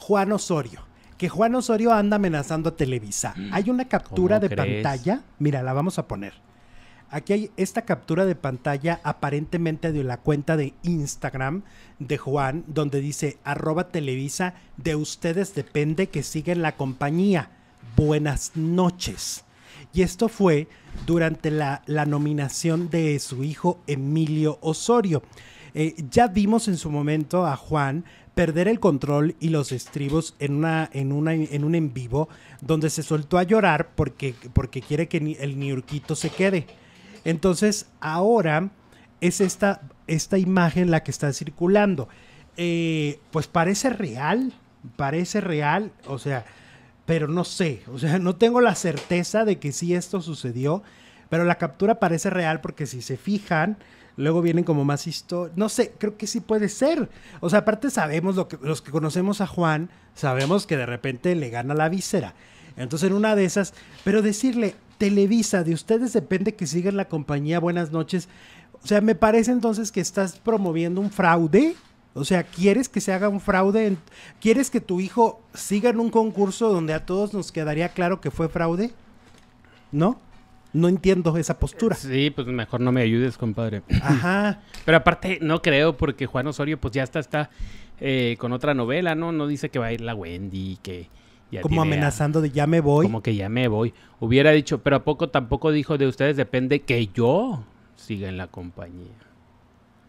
Juan Osorio. Que Juan Osorio anda amenazando a Televisa. Mm. Hay una captura de pantalla. Mira, la vamos a poner. Aquí hay esta captura de pantalla aparentemente de la cuenta de Instagram de Juan, donde dice arroba Televisa, de ustedes depende que siguen la compañía. Buenas noches. Y esto fue durante la nominación de su hijo Emilio Osorio. Eh, ya vimos en su momento a Juan perder el control y los estribos en una en una en un en vivo donde se soltó a llorar porque porque quiere que el niurquito se quede. Entonces, ahora es esta esta imagen la que está circulando. Eh, pues parece real, parece real, o sea, pero no sé, o sea, no tengo la certeza de que sí esto sucedió, pero la captura parece real porque si se fijan, Luego vienen como más historias. No sé, creo que sí puede ser. O sea, aparte sabemos, lo que, los que conocemos a Juan, sabemos que de repente le gana la víscera. Entonces, en una de esas, pero decirle, Televisa, de ustedes depende que sigan la compañía Buenas noches. O sea, me parece entonces que estás promoviendo un fraude. O sea, ¿quieres que se haga un fraude? ¿Quieres que tu hijo siga en un concurso donde a todos nos quedaría claro que fue fraude? ¿No? No entiendo esa postura. Sí, pues mejor no me ayudes, compadre. Ajá. Pero aparte, no creo, porque Juan Osorio, pues ya está, está eh, con otra novela, ¿no? No dice que va a ir la Wendy, que. como amenazando de ya me voy. Como que ya me voy. Hubiera dicho, pero a poco tampoco dijo de ustedes depende que yo siga en la compañía.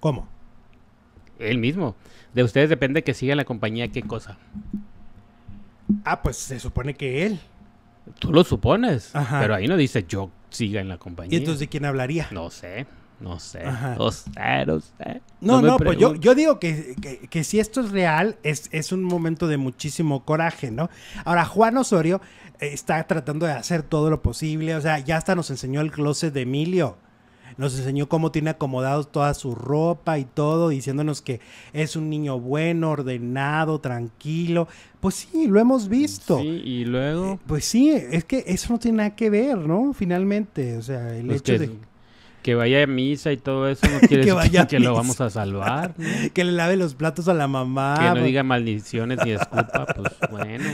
¿Cómo? Él mismo. De ustedes depende que siga en la compañía qué cosa. Ah, pues se supone que él. Tú lo supones, Ajá. pero ahí no dice yo siga en la compañía. ¿Y entonces de quién hablaría? No sé. No sé, no sé, no No, pues yo, digo que, que, si esto es real, es, es un momento de muchísimo coraje, ¿no? Ahora, Juan Osorio eh, está tratando de hacer todo lo posible, o sea, ya hasta nos enseñó el closet de Emilio. Nos enseñó cómo tiene acomodados toda su ropa y todo, diciéndonos que es un niño bueno, ordenado, tranquilo. Pues sí, lo hemos visto. y luego. Eh, pues sí, es que eso no tiene nada que ver, ¿no? Finalmente, o sea, el pues hecho de que vaya a misa y todo eso no quiere que, decir que lo vamos a salvar. que le lave los platos a la mamá. Que no pues. diga maldiciones y disculpas, pues bueno.